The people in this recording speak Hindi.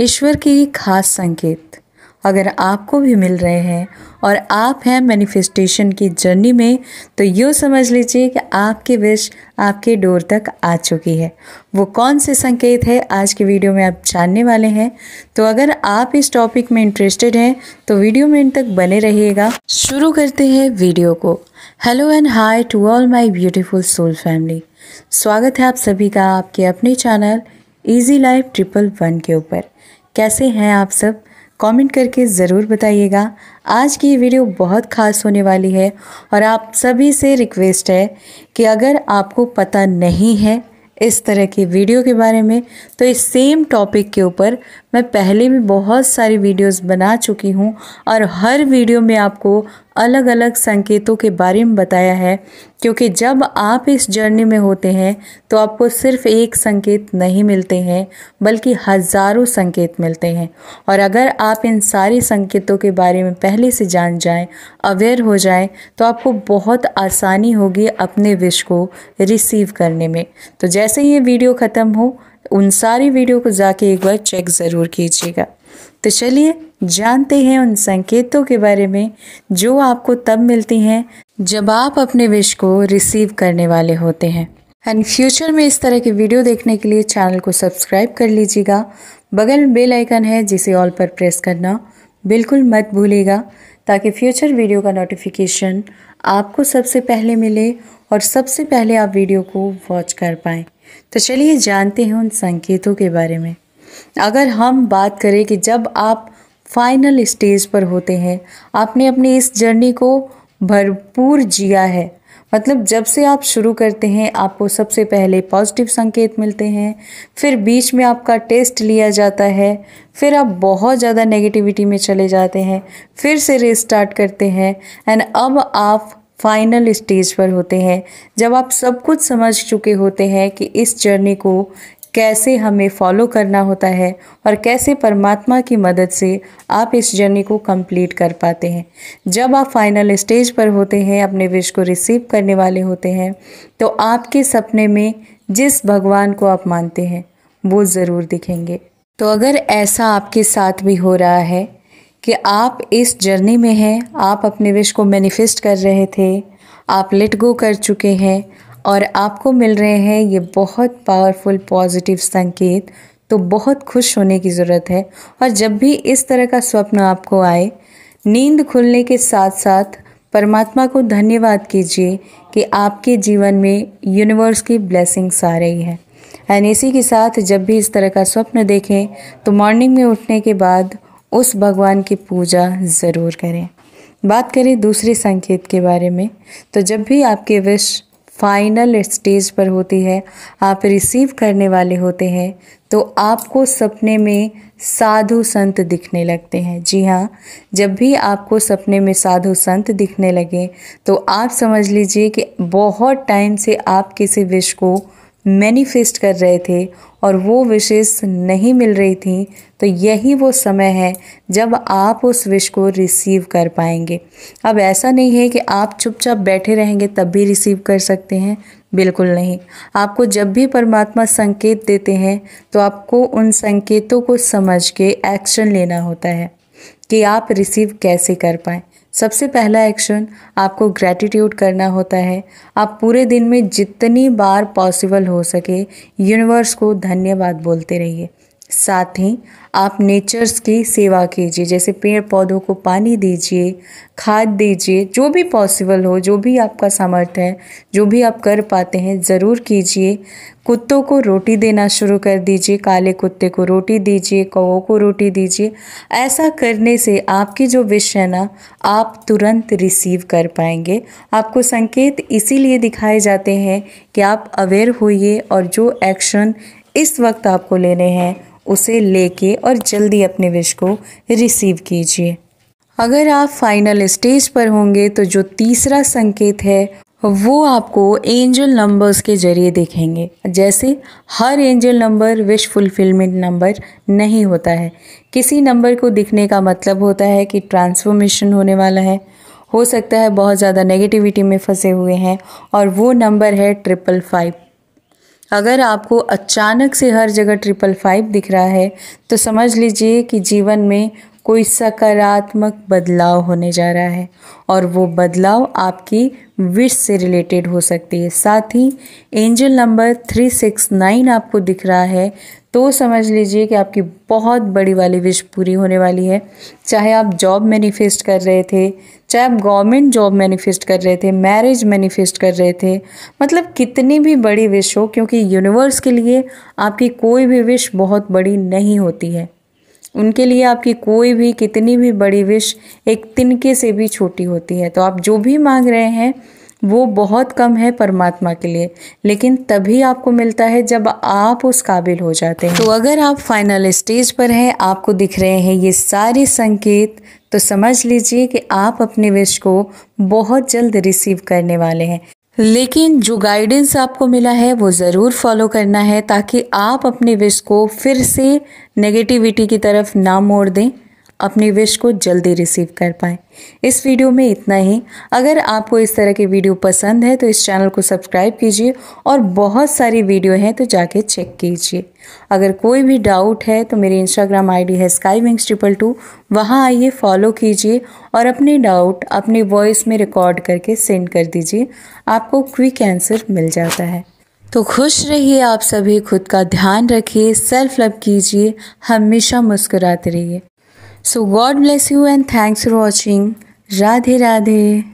ईश्वर के ये खास संकेत अगर आपको भी मिल रहे हैं और आप हैं मैनिफेस्टेशन की जर्नी में तो यूँ समझ लीजिए कि आपकी विश आपके डोर तक आ चुकी है वो कौन से संकेत है आज के वीडियो में आप जानने वाले हैं तो अगर आप इस टॉपिक में इंटरेस्टेड हैं तो वीडियो में इन तक बने रहिएगा शुरू करते हैं वीडियो को hello and hi to all my beautiful soul family स्वागत है आप सभी का आपके अपने channel easy life triple one के ऊपर कैसे हैं आप सब कमेंट करके ज़रूर बताइएगा आज की ये वीडियो बहुत ख़ास होने वाली है और आप सभी से रिक्वेस्ट है कि अगर आपको पता नहीं है इस तरह की वीडियो के बारे में तो इस सेम टॉपिक के ऊपर मैं पहले भी बहुत सारी वीडियोस बना चुकी हूँ और हर वीडियो में आपको अलग अलग संकेतों के बारे में बताया है क्योंकि जब आप इस जर्नी में होते हैं तो आपको सिर्फ एक संकेत नहीं मिलते हैं बल्कि हजारों संकेत मिलते हैं और अगर आप इन सारे संकेतों के बारे में पहले से जान जाएं, अवेयर हो जाएं, तो आपको बहुत आसानी होगी अपने विश को रिसीव करने में तो जैसे ये वीडियो ख़त्म हो उन सारी वीडियो को जाके एक बार चेक ज़रूर कीजिएगा तो चलिए जानते हैं उन संकेतों के बारे में जो आपको तब मिलती हैं जब आप अपने विश को रिसीव करने वाले होते हैं एंड फ्यूचर में इस तरह के वीडियो देखने के लिए चैनल को सब्सक्राइब कर लीजिएगा बगल में बेल आइकन है जिसे ऑल पर प्रेस करना बिल्कुल मत भूलेगा ताकि फ्यूचर वीडियो का नोटिफिकेशन आपको सबसे पहले मिले और सबसे पहले आप वीडियो को वॉच कर पाएँ तो चलिए जानते हैं उन संकेतों के बारे में अगर हम बात करें कि जब आप फाइनल स्टेज पर होते हैं आपने अपनी इस जर्नी को भरपूर जिया है मतलब जब से आप शुरू करते हैं आपको सबसे पहले पॉजिटिव संकेत मिलते हैं फिर बीच में आपका टेस्ट लिया जाता है फिर आप बहुत ज़्यादा नेगेटिविटी में चले जाते हैं फिर से रिस्टार्ट करते हैं एंड अब आप फाइनल स्टेज पर होते हैं जब आप सब कुछ समझ चुके होते हैं कि इस जर्नी को कैसे हमें फॉलो करना होता है और कैसे परमात्मा की मदद से आप इस जर्नी को कंप्लीट कर पाते हैं जब आप फाइनल स्टेज पर होते हैं अपने विश को रिसीव करने वाले होते हैं तो आपके सपने में जिस भगवान को आप मानते हैं वो ज़रूर दिखेंगे तो अगर ऐसा आपके साथ भी हो रहा है कि आप इस जर्नी में हैं आप अपने विश को मैनिफेस्ट कर रहे थे आप लेट गो कर चुके हैं और आपको मिल रहे हैं ये बहुत पावरफुल पॉजिटिव संकेत तो बहुत खुश होने की ज़रूरत है और जब भी इस तरह का स्वप्न आपको आए नींद खुलने के साथ साथ परमात्मा को धन्यवाद कीजिए कि आपके जीवन में यूनिवर्स की ब्लेसिंग्स आ रही है एंड इसी के साथ जब भी इस तरह का स्वप्न देखें तो मॉर्निंग में उठने के बाद उस भगवान की पूजा ज़रूर करें बात करें दूसरे संकेत के बारे में तो जब भी आपके विश फाइनल स्टेज पर होती है आप रिसीव करने वाले होते हैं तो आपको सपने में साधु संत दिखने लगते हैं जी हाँ जब भी आपको सपने में साधु संत दिखने लगे तो आप समझ लीजिए कि बहुत टाइम से आप किसी विश को मैनिफेस्ट कर रहे थे और वो विशेष नहीं मिल रही थी तो यही वो समय है जब आप उस विश को रिसीव कर पाएंगे अब ऐसा नहीं है कि आप चुपचाप बैठे रहेंगे तब भी रिसीव कर सकते हैं बिल्कुल नहीं आपको जब भी परमात्मा संकेत देते हैं तो आपको उन संकेतों को समझ के एक्शन लेना होता है कि आप रिसीव कैसे कर पाए सबसे पहला एक्शन आपको ग्रैटिट्यूड करना होता है आप पूरे दिन में जितनी बार पॉसिबल हो सके यूनिवर्स को धन्यवाद बोलते रहिए साथ ही आप नेचर्स की सेवा कीजिए जैसे पेड़ पौधों को पानी दीजिए खाद दीजिए जो भी पॉसिबल हो जो भी आपका सामर्थ्य है जो भी आप कर पाते हैं ज़रूर कीजिए कुत्तों को रोटी देना शुरू कर दीजिए काले कुत्ते को रोटी दीजिए कौ को रोटी दीजिए ऐसा करने से आपकी जो विश है ना आप तुरंत रिसीव कर पाएंगे आपको संकेत इसीलिए दिखाए जाते हैं कि आप अवेयर होइए और जो एक्शन इस वक्त आपको लेने हैं उसे लेके और जल्दी अपने विश को रिसीव कीजिए अगर आप फाइनल स्टेज पर होंगे तो जो तीसरा संकेत है वो आपको एंजल नंबर्स के जरिए देखेंगे जैसे हर angel number wish fulfilment number नहीं होता है किसी नंबर को दिखने का मतलब होता है कि ट्रांसफॉर्मेशन होने वाला है हो सकता है बहुत ज़्यादा नेगेटिविटी में फंसे हुए हैं और वो नंबर है ट्रिपल फाइव अगर आपको अचानक से हर जगह ट्रिपल फाइव दिख रहा है तो समझ लीजिए कि जीवन में कोई सकारात्मक बदलाव होने जा रहा है और वो बदलाव आपकी विश से रिलेटेड हो सकती है साथ ही angel number three six nine आपको दिख रहा है तो समझ लीजिए कि आपकी बहुत बड़ी वाली विश पूरी होने वाली है चाहे आप जॉब मैनिफेस्ट कर रहे थे चाहे आप गवर्नमेंट जॉब मैनिफेस्ट कर रहे थे मैरिज मैनिफेस्ट कर रहे थे मतलब कितनी भी बड़ी विश हो क्योंकि यूनिवर्स के लिए आपकी कोई भी विश बहुत बड़ी नहीं होती है उनके लिए आपकी कोई भी कितनी भी बड़ी विश एक तिनके से भी छोटी होती है तो आप जो भी मांग रहे हैं वो बहुत कम है परमात्मा के लिए लेकिन तभी आपको मिलता है जब आप उस काबिल हो जाते हैं तो अगर आप फाइनल स्टेज पर हैं आपको दिख रहे हैं ये सारे संकेत तो समझ लीजिए कि आप अपने विश को बहुत जल्द रिसीव करने वाले हैं लेकिन जो गाइडेंस आपको मिला है वो ज़रूर फॉलो करना है ताकि आप अपने विश को फिर से नेगेटिविटी की तरफ ना मोड़ दें अपनी विश को जल्दी रिसीव कर पाएं इस वीडियो में इतना ही अगर आपको इस तरह की वीडियो पसंद है तो इस चैनल को सब्सक्राइब कीजिए और बहुत सारी वीडियो हैं तो जाके चेक कीजिए अगर कोई भी डाउट है तो मेरी इंस्टाग्राम आईडी है स्काई विंग्स ट्रिपल टू वहाँ आइए फॉलो कीजिए और अपने डाउट अपने वॉइस में रिकॉर्ड करके सेंड कर दीजिए आपको क्विक आंसर मिल जाता है तो खुश रहिए आप सभी खुद का ध्यान रखिए सेल्फ लव कीजिए हमेशा मुस्कुराते रहिए So God bless you and thanks for watching. Radhe Radhe.